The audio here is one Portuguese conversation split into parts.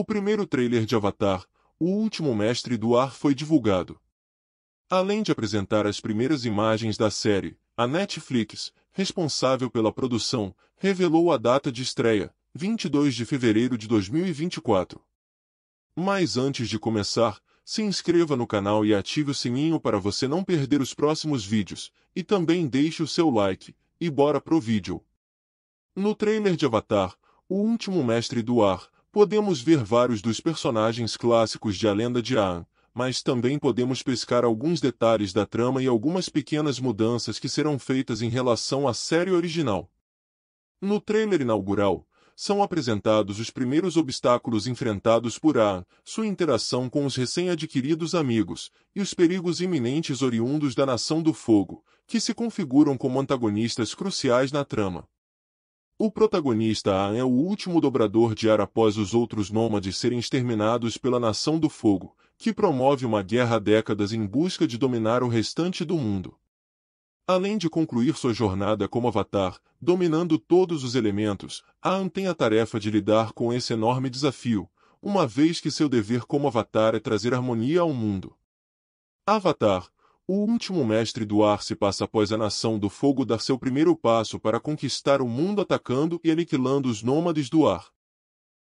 O primeiro trailer de Avatar, O Último Mestre do Ar, foi divulgado. Além de apresentar as primeiras imagens da série, a Netflix, responsável pela produção, revelou a data de estreia, 22 de fevereiro de 2024. Mas antes de começar, se inscreva no canal e ative o sininho para você não perder os próximos vídeos, e também deixe o seu like, e bora pro vídeo. No trailer de Avatar, o último mestre do ar, Podemos ver vários dos personagens clássicos de A Lenda de Aang, mas também podemos pescar alguns detalhes da trama e algumas pequenas mudanças que serão feitas em relação à série original. No trailer inaugural, são apresentados os primeiros obstáculos enfrentados por Aang, sua interação com os recém-adquiridos amigos, e os perigos iminentes oriundos da Nação do Fogo, que se configuram como antagonistas cruciais na trama. O protagonista An é o último dobrador de ar após os outros nômades serem exterminados pela Nação do Fogo, que promove uma guerra há décadas em busca de dominar o restante do mundo. Além de concluir sua jornada como Avatar, dominando todos os elementos, Aan tem a tarefa de lidar com esse enorme desafio, uma vez que seu dever como Avatar é trazer harmonia ao mundo. Avatar, o último mestre do ar se passa após a nação do fogo dar seu primeiro passo para conquistar o mundo atacando e aniquilando os nômades do ar.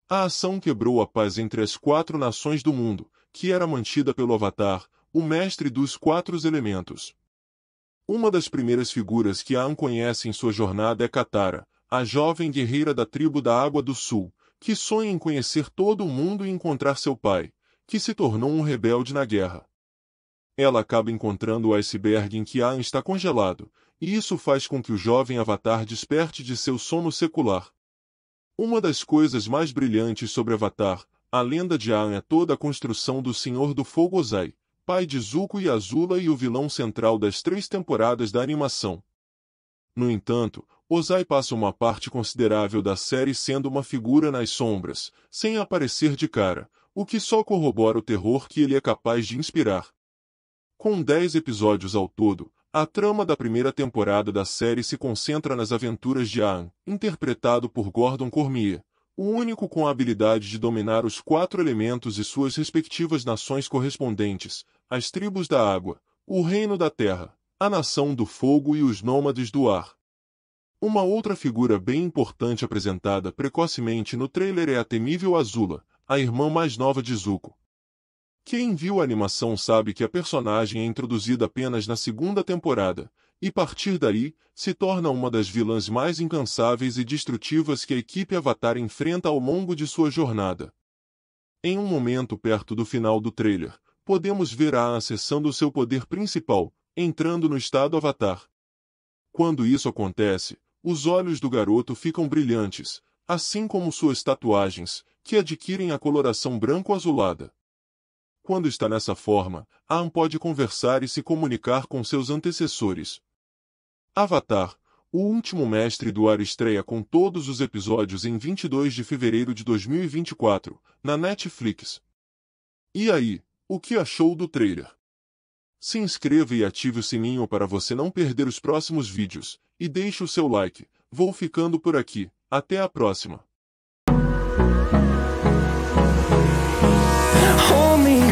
A ação quebrou a paz entre as quatro nações do mundo, que era mantida pelo Avatar, o mestre dos quatro elementos. Uma das primeiras figuras que Aang conhece em sua jornada é Katara, a jovem guerreira da tribo da Água do Sul, que sonha em conhecer todo o mundo e encontrar seu pai, que se tornou um rebelde na guerra ela acaba encontrando o iceberg em que Aang está congelado, e isso faz com que o jovem Avatar desperte de seu sono secular. Uma das coisas mais brilhantes sobre Avatar, a lenda de Aang é toda a construção do Senhor do Fogo Ozai, pai de Zuko e Azula e o vilão central das três temporadas da animação. No entanto, Ozai passa uma parte considerável da série sendo uma figura nas sombras, sem aparecer de cara, o que só corrobora o terror que ele é capaz de inspirar. Com 10 episódios ao todo, a trama da primeira temporada da série se concentra nas aventuras de Aang, interpretado por Gordon Cormier, o único com a habilidade de dominar os quatro elementos e suas respectivas nações correspondentes, as tribos da água, o reino da terra, a nação do fogo e os nômades do ar. Uma outra figura bem importante apresentada precocemente no trailer é a temível Azula, a irmã mais nova de Zuko, quem viu a animação sabe que a personagem é introduzida apenas na segunda temporada, e partir daí, se torna uma das vilãs mais incansáveis e destrutivas que a equipe Avatar enfrenta ao longo de sua jornada. Em um momento perto do final do trailer, podemos ver a acessando seu poder principal, entrando no estado Avatar. Quando isso acontece, os olhos do garoto ficam brilhantes, assim como suas tatuagens, que adquirem a coloração branco-azulada. Quando está nessa forma, Aang pode conversar e se comunicar com seus antecessores. Avatar, o último mestre do ar estreia com todos os episódios em 22 de fevereiro de 2024, na Netflix. E aí, o que achou do trailer? Se inscreva e ative o sininho para você não perder os próximos vídeos, e deixe o seu like. Vou ficando por aqui, até a próxima!